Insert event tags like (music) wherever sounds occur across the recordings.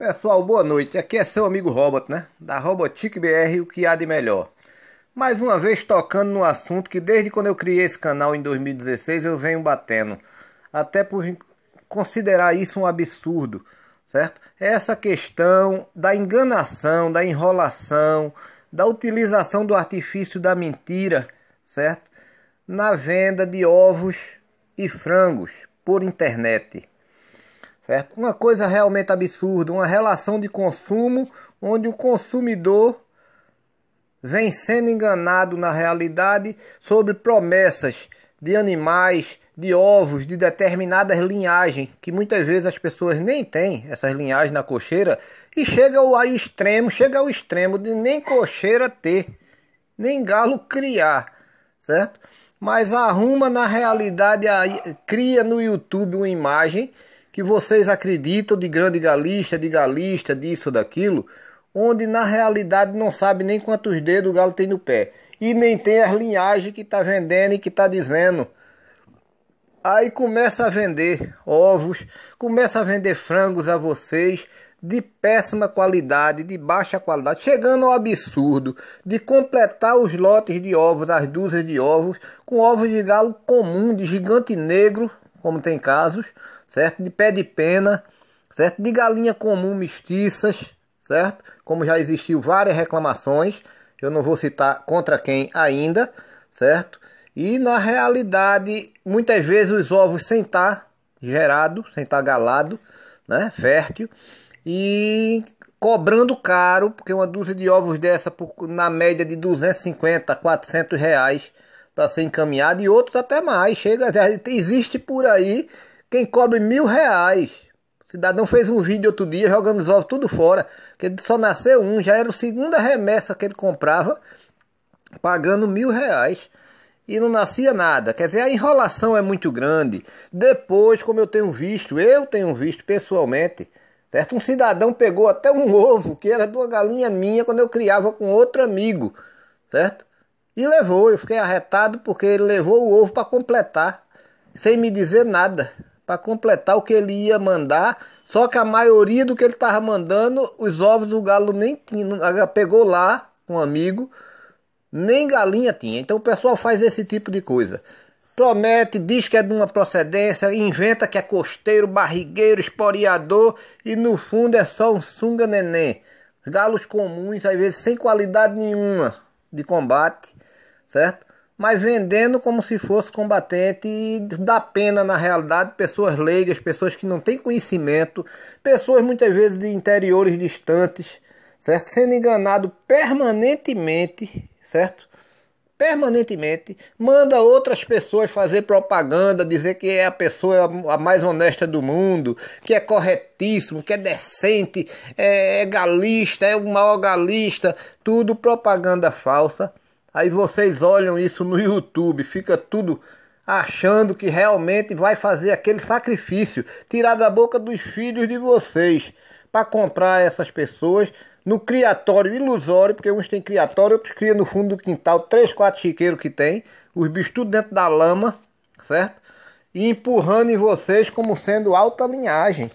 Pessoal, boa noite. Aqui é seu amigo Robot, né? Da Robotic BR, o que há de melhor. Mais uma vez tocando no assunto que desde quando eu criei esse canal em 2016 eu venho batendo. Até por considerar isso um absurdo, certo? É essa questão da enganação, da enrolação, da utilização do artifício da mentira, certo? Na venda de ovos e frangos por internet. Certo? É uma coisa realmente absurda, uma relação de consumo onde o consumidor vem sendo enganado na realidade sobre promessas de animais, de ovos, de determinadas linhagens, que muitas vezes as pessoas nem têm essas linhagens na cocheira, e chega ao extremo, chega ao extremo de nem cocheira ter, nem galo criar, certo? Mas arruma na realidade, cria no YouTube uma imagem que vocês acreditam de grande galista, de galista, disso, daquilo, onde na realidade não sabe nem quantos dedos o galo tem no pé. E nem tem as linhagens que está vendendo e que está dizendo. Aí começa a vender ovos, começa a vender frangos a vocês de péssima qualidade, de baixa qualidade, chegando ao absurdo de completar os lotes de ovos, as dúzias de ovos, com ovos de galo comum, de gigante negro, como tem casos, certo? De pé de pena, certo? De galinha comum mestiças, certo? Como já existiu várias reclamações, eu não vou citar contra quem ainda, certo? E na realidade, muitas vezes os ovos sem estar gerado, sem estar galado, né? Fértil e cobrando caro, porque uma dúzia de ovos dessa na média de 250 a 400 reais para ser encaminhado e outros até mais. Chega, (laughs) existe por aí quem cobre mil reais. O cidadão fez um vídeo outro dia jogando os ovos tudo fora, que ele só nasceu um, já era a segunda remessa que ele comprava, pagando mil reais e não nascia nada. Quer dizer, a enrolação é muito grande. Depois, como eu tenho visto, eu tenho visto pessoalmente, certo? Um cidadão pegou até um (laughs) ovo que era de uma galinha minha quando eu criava com outro amigo, certo? E levou, eu fiquei arretado porque ele levou o ovo para completar, sem me dizer nada, para completar o que ele ia mandar. Só que a maioria do que ele estava mandando, os ovos o galo nem tinha, pegou lá um amigo, nem galinha tinha. Então o pessoal faz esse tipo de coisa promete, diz que é de uma procedência, inventa que é costeiro, barrigueiro, esporeador e no fundo é só um sunga neném. Galos comuns, às vezes sem qualidade nenhuma de combate, certo? Mas vendendo como se fosse combatente e dá pena na realidade pessoas leigas, pessoas que não têm conhecimento, pessoas muitas vezes de interiores distantes, certo? Sendo enganado permanentemente, certo? permanentemente, manda outras pessoas fazer propaganda, dizer que é a pessoa a mais honesta do mundo, que é corretíssimo, que é decente, é, é galista, é o maior galista, tudo propaganda falsa. Aí vocês olham isso no YouTube, fica tudo achando que realmente vai fazer aquele sacrifício, tirar da boca dos filhos de vocês para comprar essas pessoas no criatório ilusório, porque uns têm criatório, outros criam no fundo do quintal, três, quatro chiqueiros que tem, os bichos tudo dentro da lama, certo? E empurrando em vocês como sendo alta linhagem.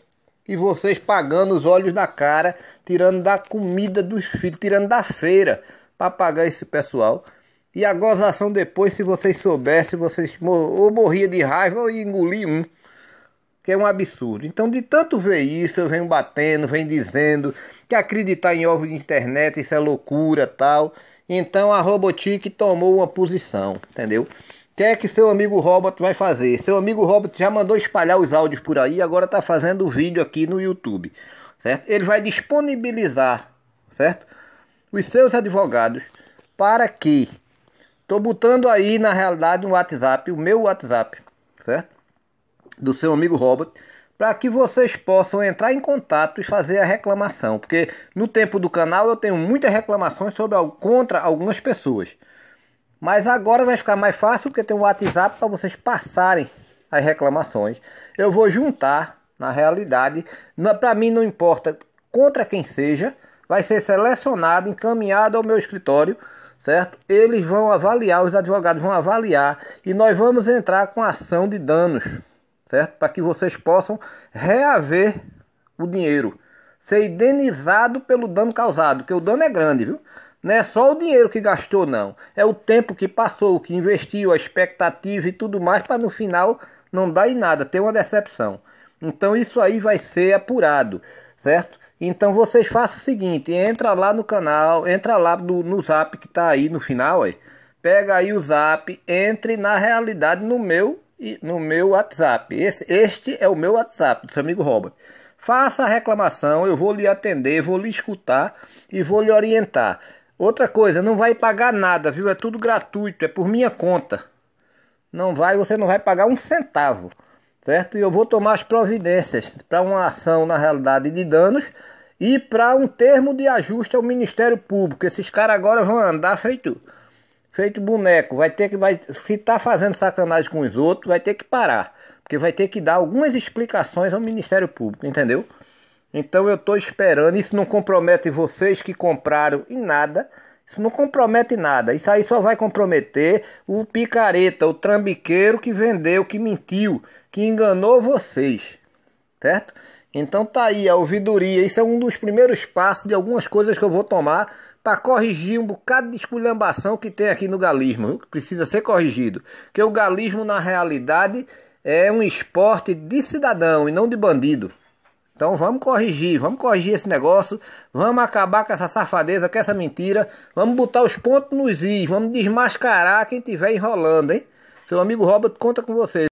E vocês pagando os olhos da cara, tirando da comida dos filhos, tirando da feira, para pagar esse pessoal. E a gozação depois, se vocês soubessem, vocês ou morria de raiva ou ia engolir um que é um absurdo. Então, de tanto ver isso, eu venho batendo, venho dizendo que acreditar em ovos de internet, isso é loucura tal. Então, a Robotic tomou uma posição, entendeu? O que é que seu amigo robot vai fazer? Seu amigo robot já mandou espalhar os áudios por aí, agora está fazendo o vídeo aqui no YouTube, certo? Ele vai disponibilizar, certo? Os seus advogados para que... Estou botando aí, na realidade, um WhatsApp, o meu WhatsApp, certo? do seu amigo Robert, para que vocês possam entrar em contato e fazer a reclamação, porque no tempo do canal eu tenho muitas reclamações sobre contra algumas pessoas. Mas agora vai ficar mais fácil porque tem um WhatsApp para vocês passarem as reclamações. Eu vou juntar, na realidade, para mim não importa contra quem seja, vai ser selecionado, encaminhado ao meu escritório, certo? Eles vão avaliar, os advogados vão avaliar e nós vamos entrar com ação de danos certo? Para que vocês possam reaver o dinheiro, ser indenizado pelo dano causado, que o dano é grande, viu? Não é só o dinheiro que gastou, não. É o tempo que passou, o que investiu, a expectativa e tudo mais, para no final não dar em nada, ter uma decepção. Então isso aí vai ser apurado, certo? Então vocês façam o seguinte, entra lá no canal, entra lá no, no zap que tá aí no final, aí. pega aí o zap, entre na realidade no meu no meu WhatsApp. Esse, este é o meu WhatsApp, do seu amigo Robert. Faça a reclamação, eu vou lhe atender, vou lhe escutar e vou lhe orientar. Outra coisa, não vai pagar nada, viu? É tudo gratuito, é por minha conta. Não vai, você não vai pagar um centavo, certo? E eu vou tomar as providências para uma ação, na realidade, de danos e para um termo de ajuste ao Ministério Público. Esses caras agora vão andar feito feito boneco, vai ter que vai, se tá fazendo sacanagem com os outros, vai ter que parar, porque vai ter que dar algumas explicações ao Ministério Público, entendeu? Então eu estou esperando, isso não compromete vocês que compraram em nada. Isso não compromete nada. Isso aí só vai comprometer o picareta, o trambiqueiro que vendeu, que mentiu, que enganou vocês. Certo? Então tá aí a ouvidoria. Isso é um dos primeiros passos de algumas coisas que eu vou tomar para corrigir um bocado de esculhambação que tem aqui no galismo. Precisa ser corrigido. Que o galismo na realidade é um esporte de cidadão e não de bandido. Então vamos corrigir, vamos corrigir esse negócio, vamos acabar com essa safadeza, com essa mentira, vamos botar os pontos nos is, vamos desmascarar quem tiver enrolando, hein? Seu amigo Robert conta com vocês.